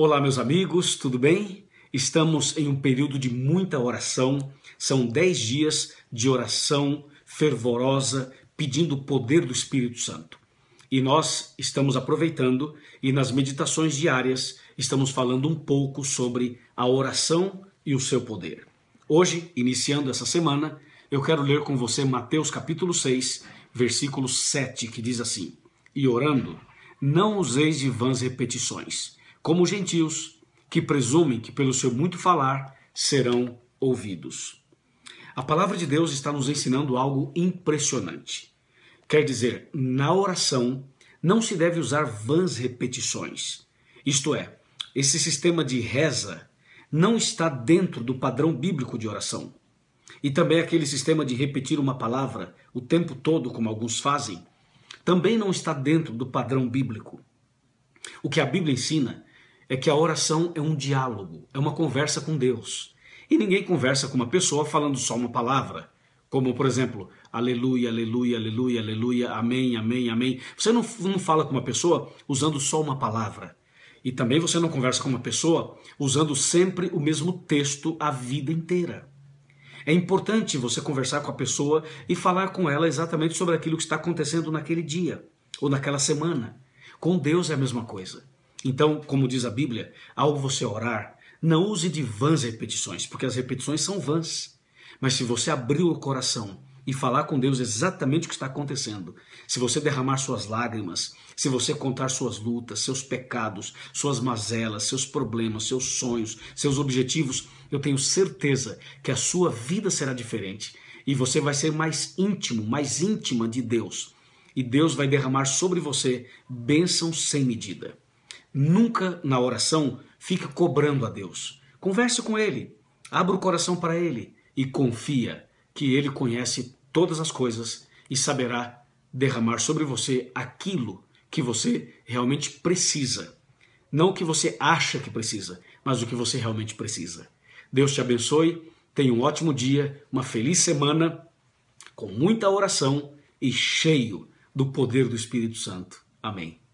Olá, meus amigos, tudo bem? Estamos em um período de muita oração. São dez dias de oração fervorosa, pedindo o poder do Espírito Santo. E nós estamos aproveitando e nas meditações diárias estamos falando um pouco sobre a oração e o seu poder. Hoje, iniciando essa semana, eu quero ler com você Mateus capítulo 6, versículo 7, que diz assim: E orando, não useis de vãs repetições como os gentios, que presumem que pelo seu muito falar serão ouvidos. A palavra de Deus está nos ensinando algo impressionante. Quer dizer, na oração não se deve usar vãs repetições. Isto é, esse sistema de reza não está dentro do padrão bíblico de oração. E também aquele sistema de repetir uma palavra o tempo todo, como alguns fazem, também não está dentro do padrão bíblico. O que a Bíblia ensina é que a oração é um diálogo, é uma conversa com Deus. E ninguém conversa com uma pessoa falando só uma palavra, como por exemplo, aleluia, aleluia, aleluia, aleluia, amém, amém, amém. Você não, não fala com uma pessoa usando só uma palavra. E também você não conversa com uma pessoa usando sempre o mesmo texto a vida inteira. É importante você conversar com a pessoa e falar com ela exatamente sobre aquilo que está acontecendo naquele dia ou naquela semana. Com Deus é a mesma coisa. Então, como diz a Bíblia, ao você orar, não use de vãs repetições, porque as repetições são vãs. Mas se você abrir o coração e falar com Deus exatamente o que está acontecendo, se você derramar suas lágrimas, se você contar suas lutas, seus pecados, suas mazelas, seus problemas, seus sonhos, seus objetivos, eu tenho certeza que a sua vida será diferente e você vai ser mais íntimo, mais íntima de Deus. E Deus vai derramar sobre você bênção sem medida. Nunca na oração fique cobrando a Deus. Converse com Ele, abra o coração para Ele e confia que Ele conhece todas as coisas e saberá derramar sobre você aquilo que você realmente precisa. Não o que você acha que precisa, mas o que você realmente precisa. Deus te abençoe, tenha um ótimo dia, uma feliz semana, com muita oração e cheio do poder do Espírito Santo. Amém.